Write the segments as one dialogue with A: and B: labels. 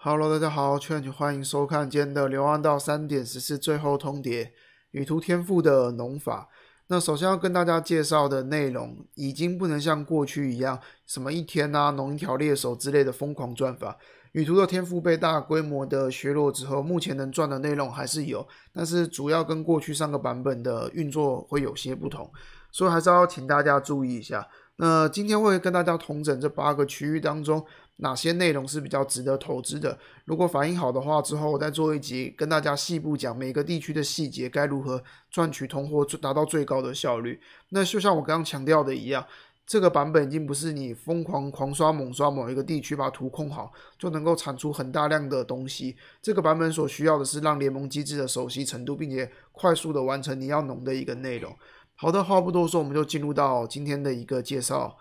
A: Hello，大家好，欢迎收看今天的《流浪到三点十四最后通牒》。旅途天赋的农法，那首先要跟大家介绍的内容，已经不能像过去一样，什么一天啊、农一条猎手之类的疯狂赚法。旅途的天赋被大规模的削弱之后，目前能赚的内容还是有，但是主要跟过去上个版本的运作会有些不同，所以还是要请大家注意一下。那今天会跟大家同整这八个区域当中。哪些内容是比较值得投资的？如果反应好的话，之后我再做一集跟大家细部讲每个地区的细节该如何赚取通货，达到最高的效率。那就像我刚刚强调的一样，这个版本已经不是你疯狂狂刷猛刷某一个地区，把图控好就能够产出很大量的东西。这个版本所需要的是让联盟机制的熟悉程度，并且快速的完成你要弄的一个内容。好的，话不多说，我们就进入到今天的一个介绍。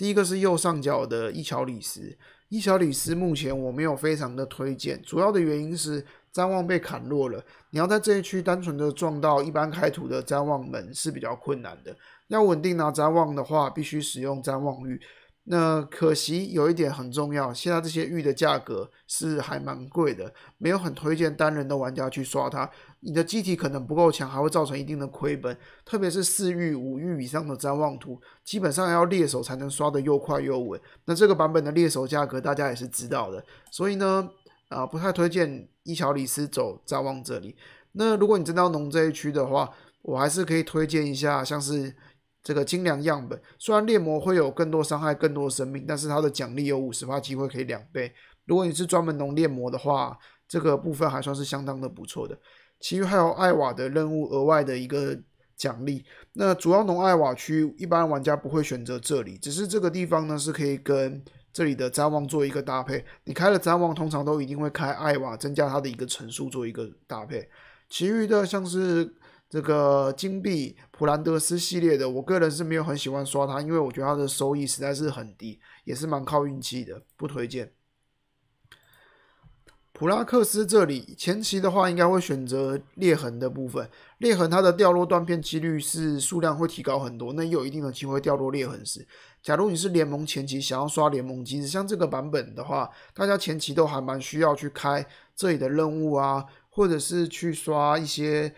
A: 第一个是右上角的伊桥里斯，伊桥里斯目前我没有非常的推荐，主要的原因是瞻望被砍落了，你要在这一区单纯的撞到一般开图的瞻望门是比较困难的，要稳定拿瞻望的话，必须使用瞻望玉。那可惜有一点很重要，现在这些玉的价格是还蛮贵的，没有很推荐单人的玩家去刷它，你的机体可能不够强，还会造成一定的亏本。特别是四玉、五玉以上的瞻望图，基本上要猎手才能刷的又快又稳。那这个版本的猎手价格大家也是知道的，所以呢，啊，不太推荐伊乔里斯走瞻望这里。那如果你真要农这一区的话，我还是可以推荐一下，像是。这个精良样本虽然炼魔会有更多伤害、更多生命，但是它的奖励有五十发机会可以两倍。如果你是专门弄炼魔的话，这个部分还算是相当的不错的。其余还有艾瓦的任务额外的一个奖励。那主要农艾瓦区，一般玩家不会选择这里，只是这个地方呢是可以跟这里的战王做一个搭配。你开了战王，通常都一定会开艾瓦，增加它的一个层数做一个搭配。其余的像是。这个金币普兰德斯系列的，我个人是没有很喜欢刷它，因为我觉得它的收益实在是很低，也是蛮靠运气的，不推荐。普拉克斯这里前期的话，应该会选择裂痕的部分，裂痕它的掉落断片几率是数量会提高很多，那也有一定的机会掉落裂痕时。假如你是联盟前期想要刷联盟机子，像这个版本的话，大家前期都还蛮需要去开这里的任务啊，或者是去刷一些。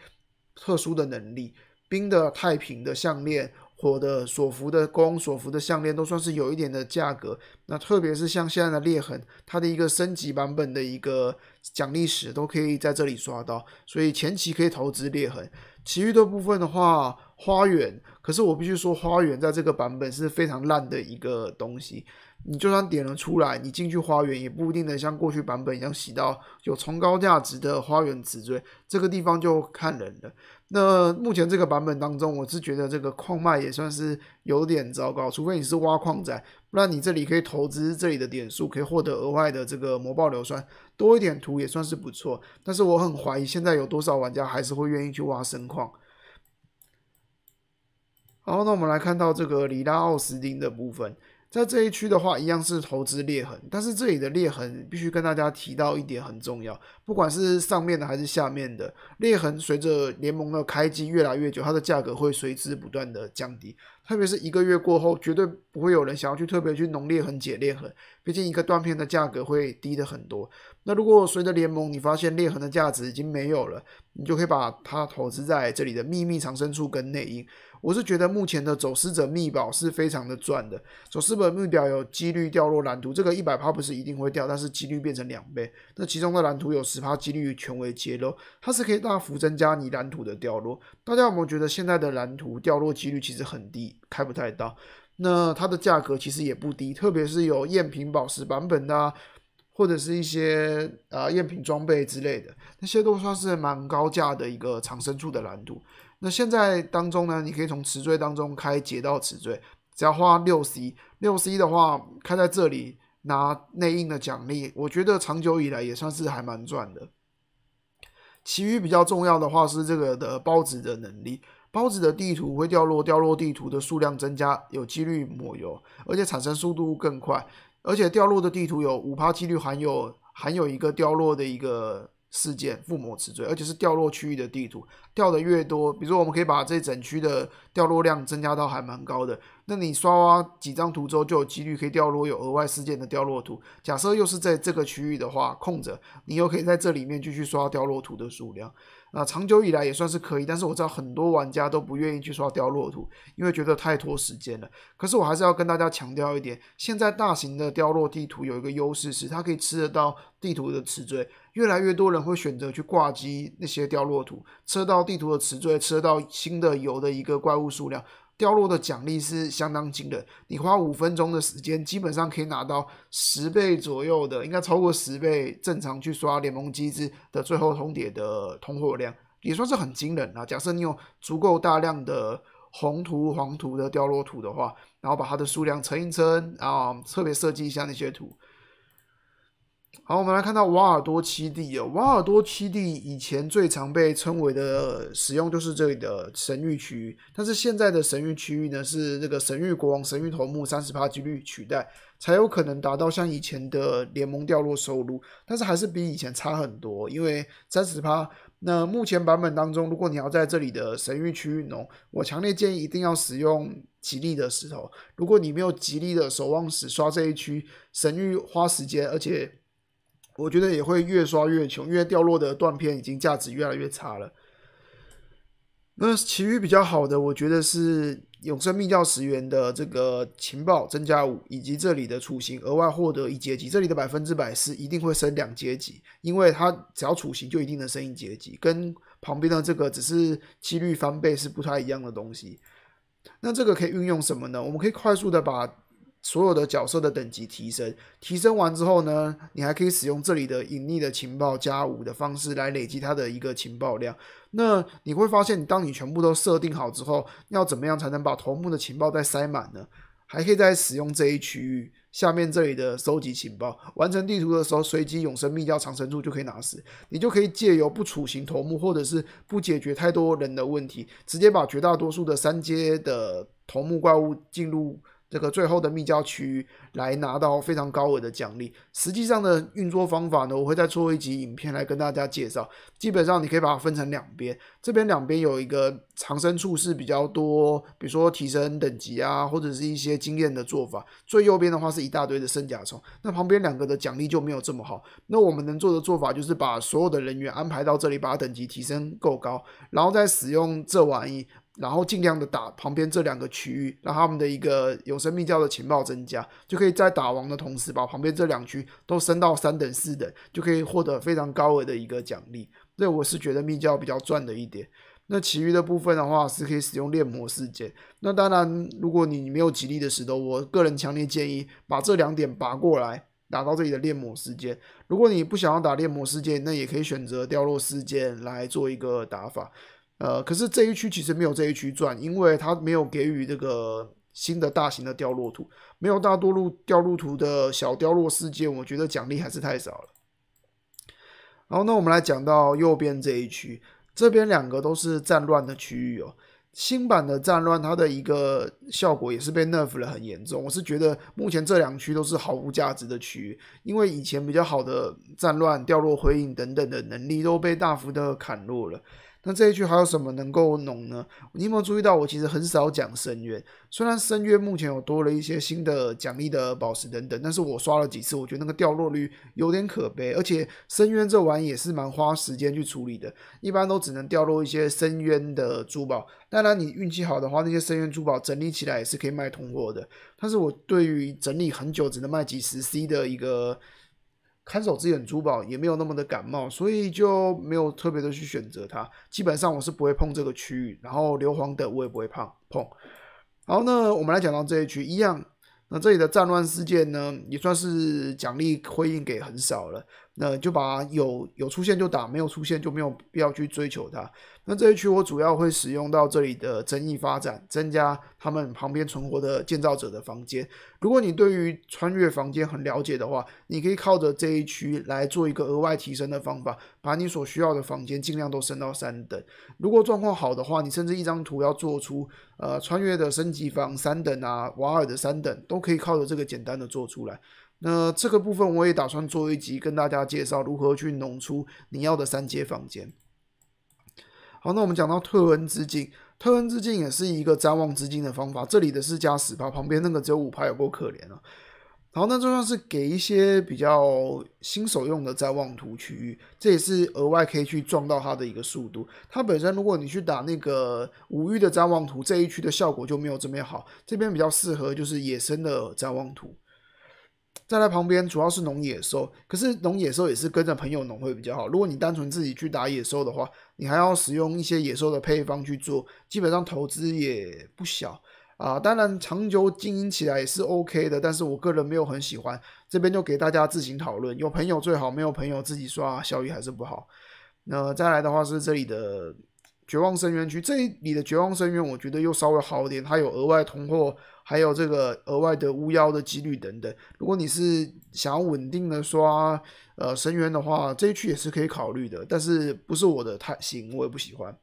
A: 特殊的能力，冰的太平的项链，火的索福的弓，索福的项链都算是有一点的价格。那特别是像现在的裂痕，它的一个升级版本的一个奖励史都可以在这里刷到，所以前期可以投资裂痕。其余的部分的话，花园，可是我必须说，花园在这个版本是非常烂的一个东西。你就算点了出来，你进去花园也不一定能像过去版本一样洗到有崇高价值的花园石锥，这个地方就看人了。那目前这个版本当中，我是觉得这个矿脉也算是有点糟糕，除非你是挖矿仔，不然你这里可以投资这里的点数，可以获得额外的这个魔爆硫酸，多一点图也算是不错。但是我很怀疑现在有多少玩家还是会愿意去挖深矿。好，那我们来看到这个里拉奥斯丁的部分。在这一区的话，一样是投资裂痕，但是这里的裂痕必须跟大家提到一点很重要，不管是上面的还是下面的裂痕，随着联盟的开机越来越久，它的价格会随之不断的降低。特别是一个月过后，绝对不会有人想要去特别去弄裂痕、解裂痕，毕竟一个断片的价格会低的很多。那如果随着联盟，你发现裂痕的价值已经没有了，你就可以把它投资在这里的秘密藏身处跟内因。我是觉得目前的走私者密保是非常的赚的。走私本密表有几率掉落蓝图，这个一百趴不是一定会掉，但是几率变成两倍。那其中的蓝图有十趴几率全为揭露，它是可以大幅增加你蓝图的掉落。大家有没有觉得现在的蓝图掉落几率其实很低，开不太到？那它的价格其实也不低，特别是有赝品宝石版本的，或者是一些啊赝品装备之类的，那些都算是蛮高价的一个藏身处的蓝图。那现在当中呢，你可以从词缀当中开解到词缀，只要花六 C，六 C 的话开在这里拿内应的奖励，我觉得长久以来也算是还蛮赚的。其余比较重要的话是这个的包子的能力，包子的地图会掉落，掉落地图的数量增加，有几率抹油，而且产生速度更快，而且掉落的地图有五趴几率含有含有一个掉落的一个。事件附魔词缀，而且是掉落区域的地图，掉的越多，比如说我们可以把这整区的掉落量增加到还蛮高的。那你刷几张图之后，就有几率可以掉落有额外事件的掉落图。假设又是在这个区域的话，空着，你又可以在这里面继续刷掉落图的数量。那长久以来也算是可以，但是我知道很多玩家都不愿意去刷掉落图，因为觉得太拖时间了。可是我还是要跟大家强调一点，现在大型的掉落地图有一个优势是，它可以吃得到地图的词缀。越来越多人会选择去挂机那些掉落图，车到地图的词缀，车到新的有的一个怪物数量，掉落的奖励是相当惊人的。你花五分钟的时间，基本上可以拿到十倍左右的，应该超过十倍正常去刷联盟机制的最后通牒的通货量，也算是很惊人啊。假设你有足够大量的红图、黄图的掉落图的话，然后把它的数量乘一乘，然后特别设计一下那些图。好，我们来看到瓦尔多七弟啊。瓦尔多七弟以前最常被称为的使用就是这里的神域区域，但是现在的神域区域呢，是那个神域国王、神域头目三十趴几率取代，才有可能达到像以前的联盟掉落收入，但是还是比以前差很多。因为三十趴，那目前版本当中，如果你要在这里的神域区域农，我强烈建议一定要使用吉利的石头。如果你没有吉利的守望石刷这一区神域，花时间而且。我觉得也会越刷越穷，因为掉落的断片已经价值越来越差了。那其余比较好的，我觉得是永生秘教十元的这个情报增加五，以及这里的储刑额外获得一阶级。这里的百分之百是一定会升两阶级，因为它只要储刑就一定能升一阶级，跟旁边的这个只是几率翻倍是不太一样的东西。那这个可以运用什么呢？我们可以快速的把。所有的角色的等级提升，提升完之后呢，你还可以使用这里的隐匿的情报加五的方式来累积它的一个情报量。那你会发现，当你全部都设定好之后，要怎么样才能把头目的情报再塞满呢？还可以再使用这一区域下面这里的收集情报。完成地图的时候，随机永生密教长生柱就可以拿死，你就可以借由不处刑头目，或者是不解决太多人的问题，直接把绝大多数的三阶的头目怪物进入。这个最后的密交区来拿到非常高额的奖励。实际上的运作方法呢，我会再做一集影片来跟大家介绍。基本上你可以把它分成两边，这边两边有一个藏身处是比较多，比如说提升等级啊，或者是一些经验的做法。最右边的话是一大堆的生甲虫，那旁边两个的奖励就没有这么好。那我们能做的做法就是把所有的人员安排到这里，把等级提升够高，然后再使用这玩意。然后尽量的打旁边这两个区域，让他们的一个永生命教的情报增加，就可以在打王的同时，把旁边这两区都升到三等四等，就可以获得非常高额的一个奖励。这我是觉得密教比较赚的一点。那其余的部分的话，是可以使用炼魔事件。那当然，如果你没有吉利的石头，我个人强烈建议把这两点拔过来打到这里的炼魔事件。如果你不想要打炼魔事件，那也可以选择掉落事件来做一个打法。呃，可是这一区其实没有这一区赚，因为它没有给予这个新的大型的掉落图，没有大多路掉落图的小掉落事件，我觉得奖励还是太少了。然后呢，我们来讲到右边这一区，这边两个都是战乱的区域哦。新版的战乱，它的一个效果也是被 n e r f 了很严重。我是觉得目前这两区都是毫无价值的区域，因为以前比较好的战乱掉落辉影等等的能力都被大幅的砍落了。那这一句还有什么能够弄呢？你有没有注意到，我其实很少讲深渊。虽然深渊目前有多了一些新的奖励的宝石等等，但是我刷了几次，我觉得那个掉落率有点可悲。而且深渊这玩意也是蛮花时间去处理的，一般都只能掉落一些深渊的珠宝。当然，你运气好的话，那些深渊珠宝整理起来也是可以卖通货的。但是我对于整理很久只能卖几十 C 的一个。看守之眼珠宝也没有那么的感冒，所以就没有特别的去选择它。基本上我是不会碰这个区域，然后硫磺的我也不会碰碰。好，那我们来讲到这一区，一样，那这里的战乱事件呢，也算是奖励回应给很少了。那就把有有出现就打，没有出现就没有必要去追求它。那这一区我主要会使用到这里的争议发展，增加他们旁边存活的建造者的房间。如果你对于穿越房间很了解的话，你可以靠着这一区来做一个额外提升的方法，把你所需要的房间尽量都升到三等。如果状况好的话，你甚至一张图要做出呃穿越的升级房三等啊，瓦尔的三等都可以靠着这个简单的做出来。那这个部分我也打算做一集，跟大家介绍如何去弄出你要的三阶房间。好，那我们讲到特恩之境，特恩之境也是一个瞻望之境的方法。这里的是加十趴，旁边那个只有五趴，有够可怜了。好，那就算是给一些比较新手用的在望图区域，这也是额外可以去撞到它的一个速度。它本身如果你去打那个五域的展望图，这一区的效果就没有这么好。这边比较适合就是野生的展望图。再来旁边主要是农野兽，可是农野兽也是跟着朋友农会比较好。如果你单纯自己去打野兽的话，你还要使用一些野兽的配方去做，基本上投资也不小啊。当然长久经营起来也是 OK 的，但是我个人没有很喜欢，这边就给大家自行讨论。有朋友最好，没有朋友自己刷，效益还是不好。那再来的话是这里的。绝望深渊区，这里的绝望深渊我觉得又稍微好一点，它有额外通货，还有这个额外的巫妖的几率等等。如果你是想要稳定的刷呃深渊的话，这一区也是可以考虑的，但是不是我的太行，我也不喜欢。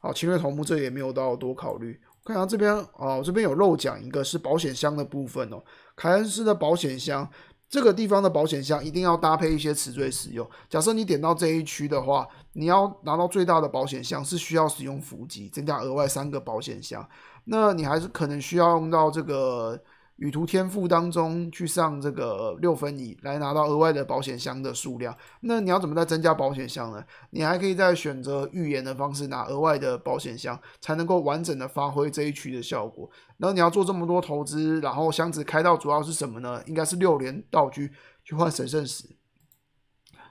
A: 好，侵略头目这也没有到多考虑。我看下这边啊，我这边有漏讲一个是保险箱的部分哦，凯恩斯的保险箱。这个地方的保险箱一定要搭配一些词缀使用。假设你点到这一区的话，你要拿到最大的保险箱是需要使用伏击，增加额外三个保险箱，那你还是可能需要用到这个。旅途天赋当中去上这个六分仪来拿到额外的保险箱的数量，那你要怎么再增加保险箱呢？你还可以再选择预言的方式拿额外的保险箱，才能够完整的发挥这一区的效果。然后你要做这么多投资，然后箱子开到主要是什么呢？应该是六连道具去换神圣石。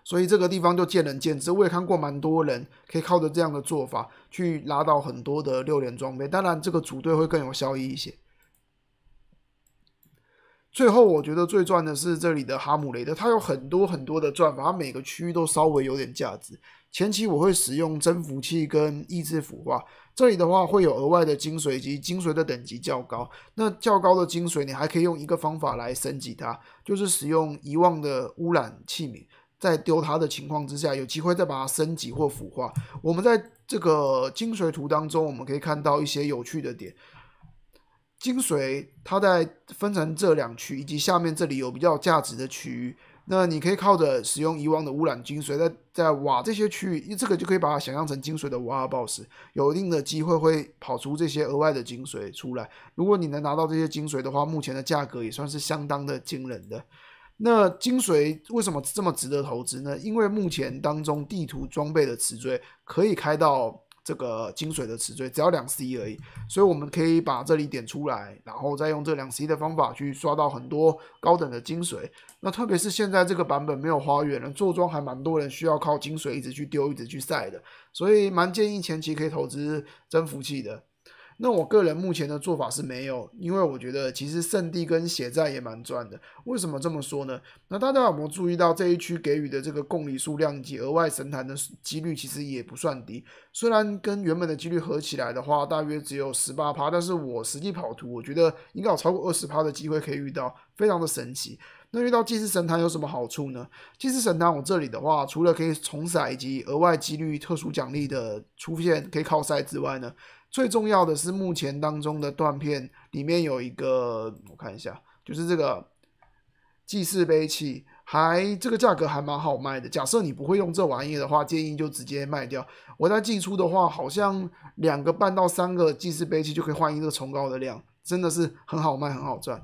A: 所以这个地方就见仁见智，我也看过蛮多人可以靠着这样的做法去拿到很多的六连装备，当然这个组队会更有效益一些。最后，我觉得最赚的是这里的哈姆雷特，它有很多很多的赚，法，它每个区域都稍微有点价值。前期我会使用征服器跟抑制腐化，这里的话会有额外的精髓及精髓的等级较高。那较高的精髓，你还可以用一个方法来升级它，就是使用遗忘的污染器皿，在丢它的情况之下，有机会再把它升级或腐化。我们在这个精髓图当中，我们可以看到一些有趣的点。精髓它在分成这两区，以及下面这里有比较价值的区域，那你可以靠着使用以往的污染精髓，在在挖这些区域，这个就可以把它想象成精髓的挖 boss，有一定的机会会跑出这些额外的精髓出来。如果你能拿到这些精髓的话，目前的价格也算是相当的惊人的。那精髓为什么这么值得投资呢？因为目前当中地图装备的词缀可以开到。这个金水的词缀只要两 C 而已，所以我们可以把这里点出来，然后再用这两 C 的方法去刷到很多高等的金水。那特别是现在这个版本没有花园了，坐庄还蛮多人需要靠金水一直去丢一直去晒的，所以蛮建议前期可以投资增幅器的。那我个人目前的做法是没有，因为我觉得其实圣地跟血债也蛮赚的。为什么这么说呢？那大家有没有注意到这一区给予的这个供礼数量及额外神坛的几率其实也不算低？虽然跟原本的几率合起来的话，大约只有十八趴，但是我实际跑图，我觉得应该有超过二十趴的机会可以遇到，非常的神奇。那遇到祭祀神坛有什么好处呢？祭祀神坛我这里的话，除了可以重骰以及额外几率特殊奖励的出现可以靠赛之外呢？最重要的是，目前当中的断片里面有一个，我看一下，就是这个祭祀杯器，还这个价格还蛮好卖的。假设你不会用这玩意的话，建议就直接卖掉。我再寄出的话，好像两个半到三个祭祀杯器就可以换一个崇高的量，真的是很好卖、很好赚。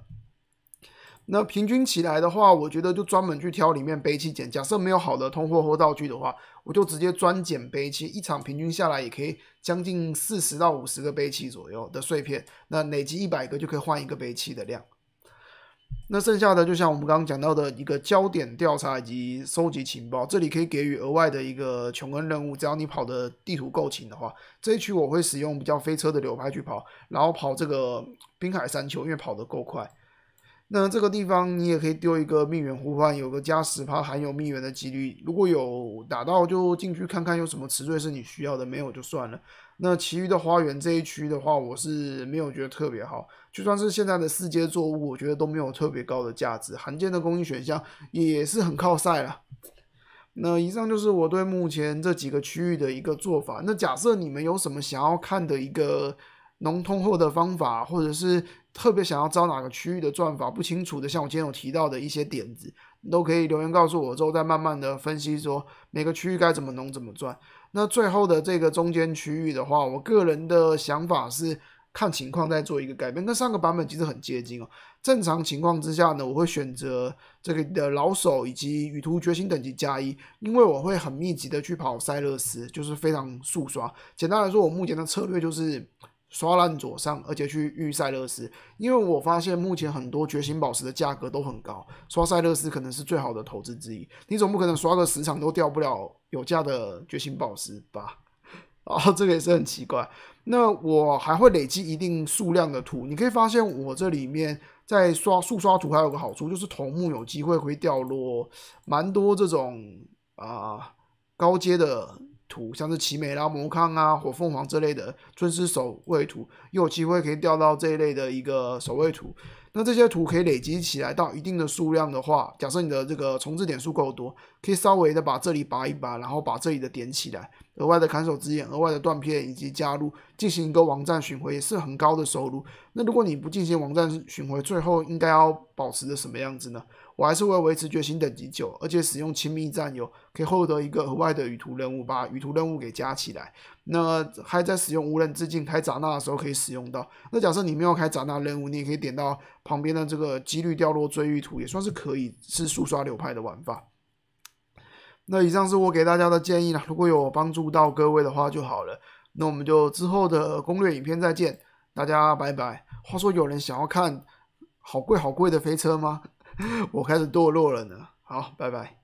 A: 那平均起来的话，我觉得就专门去挑里面杯器捡。假设没有好的通货或道具的话，我就直接专捡杯器，一场平均下来也可以。将近四十到五十个杯器左右的碎片，那累积一百个就可以换一个杯器的量。那剩下的就像我们刚刚讲到的一个焦点调查以及收集情报，这里可以给予额外的一个琼恩任务。只要你跑的地图够勤的话，这一区我会使用比较飞车的流派去跑，然后跑这个滨海山丘，因为跑得够快。那这个地方你也可以丢一个蜜源呼唤，有个加十趴含有蜜源的几率。如果有打到，就进去看看有什么词缀是你需要的，没有就算了。那其余的花园这一区的话，我是没有觉得特别好。就算是现在的四阶作物，我觉得都没有特别高的价值。罕见的供应选项也是很靠晒了。那以上就是我对目前这几个区域的一个做法。那假设你们有什么想要看的一个。农通货的方法，或者是特别想要招哪个区域的转法不清楚的，像我今天有提到的一些点子，你都可以留言告诉我，之后再慢慢的分析说每个区域该怎么弄怎么转。那最后的这个中间区域的话，我个人的想法是看情况再做一个改变，跟上个版本其实很接近哦。正常情况之下呢，我会选择这个的老手以及旅途觉醒等级加一，因为我会很密集的去跑塞勒斯，就是非常速刷。简单来说，我目前的策略就是。刷烂左上，而且去预赛勒斯，因为我发现目前很多觉醒宝石的价格都很高，刷赛勒斯可能是最好的投资之一。你总不可能刷个十场都掉不了有价的觉醒宝石吧？啊，这个也是很奇怪。那我还会累积一定数量的图，你可以发现我这里面在刷速刷图还有个好处，就是头目有机会会掉落蛮多这种啊高阶的。图像是奇美拉、魔抗啊、火凤凰这类的尊师守卫图，又有机会可以钓到这一类的一个守卫图。那这些图可以累积起来到一定的数量的话，假设你的这个重置点数够多，可以稍微的把这里拔一拔，然后把这里的点起来，额外的砍手之眼、额外的断片以及加入进行一个网站巡回，也是很高的收入。那如果你不进行网站巡回，最后应该要保持的什么样子呢？我还是会维持觉醒等级九，而且使用亲密战友可以获得一个额外的旅途任务，把旅途任务给加起来。那还在使用无人致敬开杂纳的时候可以使用到。那假设你没有开杂纳任务，你也可以点到旁边的这个几率掉落追玉图，也算是可以是速刷流派的玩法。那以上是我给大家的建议了，如果有帮助到各位的话就好了。那我们就之后的攻略影片再见，大家拜拜。话说有人想要看好贵好贵的飞车吗？我开始堕落了呢。好，拜拜。